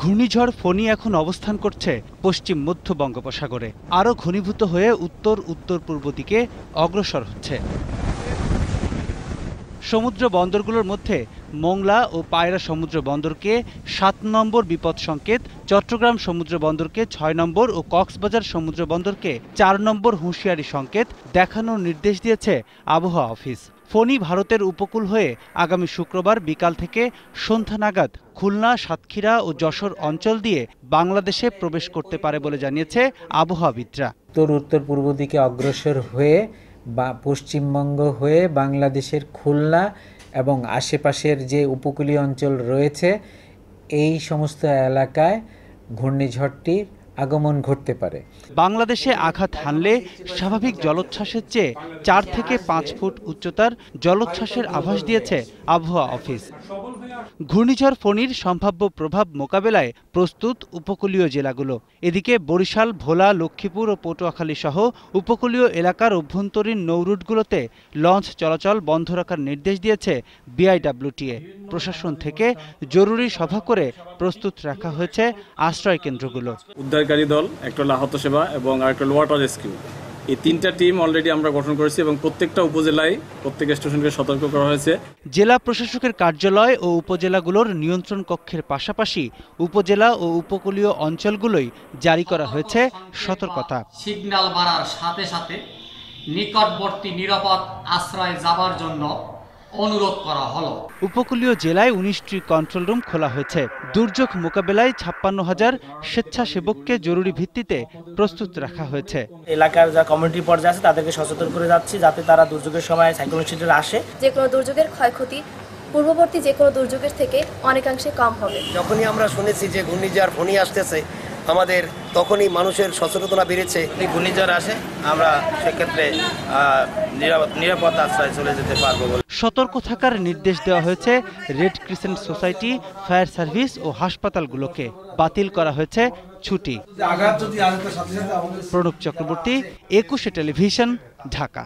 ঘূর্ণিঝড় ফণি এখন অবস্থান করছে পশ্চিম মধ্য বঙ্গোপসাগরে আরও ঘনীভূত হয়ে উত্তর উত্তর পূর্ব দিকে অগ্রসর হচ্ছে সমুদ্র বন্দরগুলোর মধ্যে মোংলা ও পায়রা সমুদ্র বন্দরকে সাত নম্বর বিপদ সংকেত চট্টগ্রাম সমুদ্র বন্দরকে ছয় নম্বর ও কক্সবাজার সমুদ্র বন্দরকে চার নম্বর হুঁশিয়ারি সংকেত দেখানোর নির্দেশ দিয়েছে আবহাওয়া অফিস ফণি ভারতের উপকূল হয়ে আগামী শুক্রবার বিকাল থেকে সন্ধ্যা নাগাদ খুলনা সাতক্ষীরা ও যশোর অঞ্চল দিয়ে বাংলাদেশে প্রবেশ করতে পারে বলে জানিয়েছে আবহাওয়াবিদরা উত্তর উত্তর পূর্ব দিকে অগ্রসর হয়ে বা পশ্চিমবঙ্গ হয়ে বাংলাদেশের খুলনা এবং আশেপাশের যে উপকূলীয় অঞ্চল রয়েছে এই সমস্ত এলাকায় ঘূর্ণিঝড়টির আগমন ঘটতে পারে বাংলাদেশে আঘাত হানলে স্বাভাবিক জলোচ্ছ্বাসের চেয়ে চার থেকে পাঁচ ফুট উচ্চতার জলোচ্ছ্বাসের আভাস দিয়েছে আবহাওয়া অফিস ঘূর্ণিঝড় ফণির সম্ভাব্য প্রভাব মোকাবেলায় প্রস্তুত উপকূলীয় জেলাগুলো এদিকে বরিশাল ভোলা লক্ষ্মীপুর ও পটুয়াখালী সহ উপকূলীয় এলাকার অভ্যন্তরীণ নৌরুটগুলোতে লঞ্চ চলাচল বন্ধ রাখার নির্দেশ দিয়েছে বিআইডাব্লিউটিএ প্রশাসন থেকে জরুরি সভা করে প্রস্তুত রাখা হয়েছে আশ্রয় কেন্দ্রগুলো উদ্ধারকারী দল একটা হলো আহত সেবা এবং আরেকটা হলো ওয়াটার রেস্কিউ এই তিনটা টিম অলরেডি আমরা গঠন করেছি এবং প্রত্যেকটা উপজেলায় প্রত্যেক স্টেশনকে সতর্ক করা হয়েছে জেলা প্রশাসকের কার্যালয় ও উপজেলাগুলোর নিয়ন্ত্রণ কক্ষের পাশাপাশি উপজেলা ও উপকূলীয় অঞ্চলগুলোই জারি করা হয়েছে সতর্কতা সিগন্যাল বাড়ার সাথে সাথে নিকটবর্তী নিরাপদ আশ্রয় যাবার জন্য অনুরোধ করা হলো উপকূলীয় জেলায় উনিশটি কন্ট্রোল রুম খোলা হয়েছে দুর্যোগ মোকাবেলায় ছাপ্পান্ন হাজার স্বেচ্ছাসেবককে জরুরি ভিত্তিতে প্রস্তুত রাখা হয়েছে এলাকার যা কমিউনিটি পর্যায়ে আছে তাদেরকে সচেতন করে যাচ্ছি যাতে তারা দুর্যোগের সময় সাইক্লোন সেন্টারে আসে যে কোনো দুর্যোগের ক্ষয়ক্ষতি পূর্ববর্তী যে কোনো দুর্যোগের থেকে অনেকাংশে কম হবে যখনই আমরা শুনেছি যে ঘূর্ণিঝড় ফণি আসতেছে আমাদের তখনই মানুষের সচেতনতা বেড়েছে ঘূর্ণিঝড় আসে আমরা সেক্ষেত্রে নিরাপদ আশ্রয় চলে যেতে পারবো বলে সতর্ক থাকার নির্দেশ দেওয়া হয়েছে Red Crescent Society fire service ও হাসপাতালগুলোকে বাতিল করা হয়েছে ছুটি প্রণব চক্রবর্তী একুশে টেলিভিশন ঢাকা